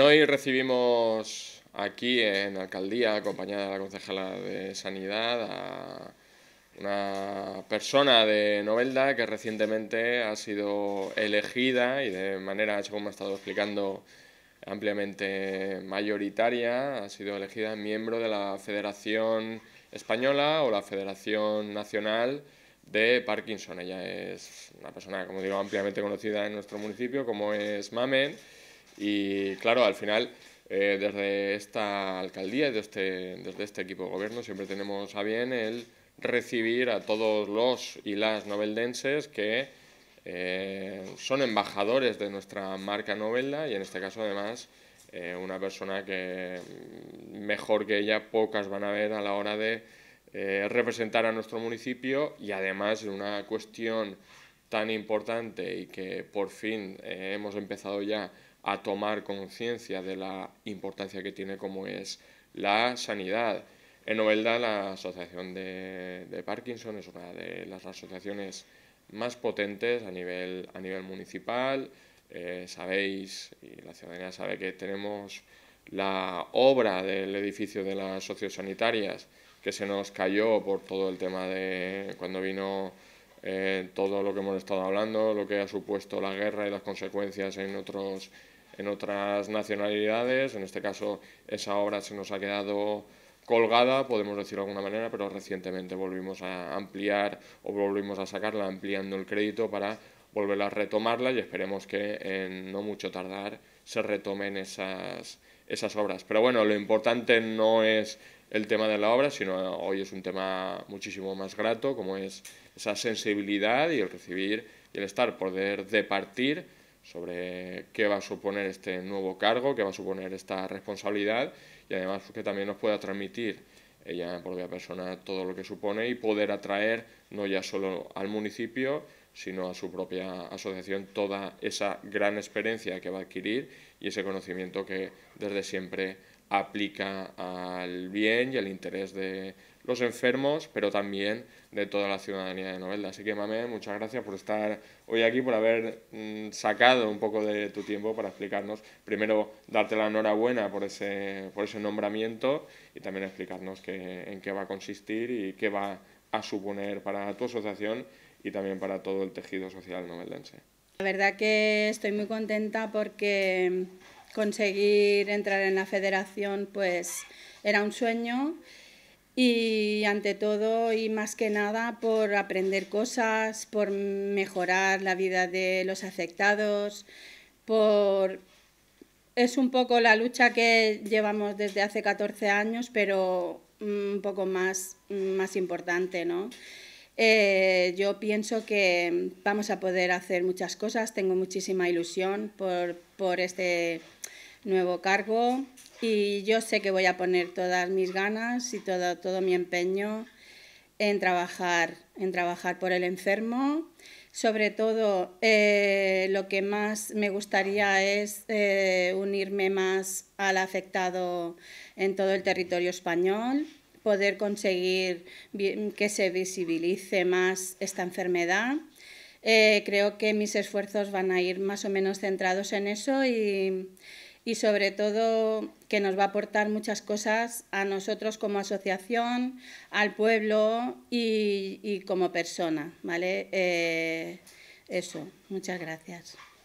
hoy recibimos aquí en la alcaldía, acompañada de la concejala de Sanidad, a una persona de Novelda que recientemente ha sido elegida y de manera, como me ha estado explicando, ampliamente mayoritaria, ha sido elegida miembro de la Federación Española o la Federación Nacional de Parkinson. Ella es una persona, como digo, ampliamente conocida en nuestro municipio, como es Mamen y claro, al final, eh, desde esta alcaldía y este, desde, este equipo de gobierno siempre tenemos a bien el recibir a todos los y las noveldenses que eh, son embajadores de nuestra marca Novela y en este caso además eh, una persona que mejor que ella pocas van a ver a la hora de representar a nuestro municipio y además en una cuestión tan importante y que por fin hemos empezado ya a tomar conciencia de la importancia que tiene como es la sanidad. En Novelda, la Asociación de, Parkinson es una de las asociaciones más potentes a nivel, a nivel municipal. Eh, sabéis, y la ciudadanía sabe que tenemos la obra del edificio de las sociosanitarias que se nos cayó por todo el tema de cuando vino todo lo que hemos estado hablando, lo que ha supuesto la guerra y las consecuencias en, otros, en otras nacionalidades. En este caso, esa obra se nos ha quedado colgada, podemos decirlo de alguna manera, pero recientemente volvimos a ampliar o volvimos a sacarla ampliando el crédito para volver a retomarla y esperemos que en no mucho tardar se retomen esas, esas obras. Pero bueno, lo importante no es el tema de la obra, sino hoy es un tema muchísimo más grato, como es esa sensibilidad y el recibir y el estar, poder departir sobre qué va a suponer este nuevo cargo, qué va a suponer esta responsabilidad y además que también nos pueda transmitir ella en propia persona todo lo que supone y poder atraer no ya solo al municipio, sino a su propia asociación toda esa gran experiencia que va a adquirir y ese conocimiento que desde siempre aplica al bien y al interés de los enfermos, pero también de toda la ciudadanía de Novelda. Así que, Mamé, muchas gracias por estar hoy aquí, por haber mm, sacado un poco de tu tiempo para explicarnos. Primero, darte la enhorabuena por ese, por ese nombramiento y también explicarnos en qué va a consistir y qué va a suponer para tu asociación y también para todo el tejido social noveldense. La verdad que estoy muy contenta porque conseguir entrar en la federación pues era un sueño y ante todo y más que nada por aprender cosas, por mejorar la vida de los afectados, por... Es un poco la lucha que llevamos desde hace 14 años, pero un poco más, más importante, ¿no? Eh, yo pienso que vamos a poder hacer muchas cosas, tengo muchísima ilusión por este nuevo cargo y yo sé que voy a poner todas mis ganas y todo, todo mi empeño en trabajar, en trabajar por el enfermo. Sobre todo, eh, lo que más me gustaría es eh, unirme más al afectado en todo el territorio español, poder conseguir que se visibilice más esta enfermedad. Eh, creo que mis esfuerzos van a ir más o menos centrados en eso y y sobre todo que nos va a aportar muchas cosas a nosotros como asociación, al pueblo y, como persona, ¿vale? Eh, eso, muchas gracias.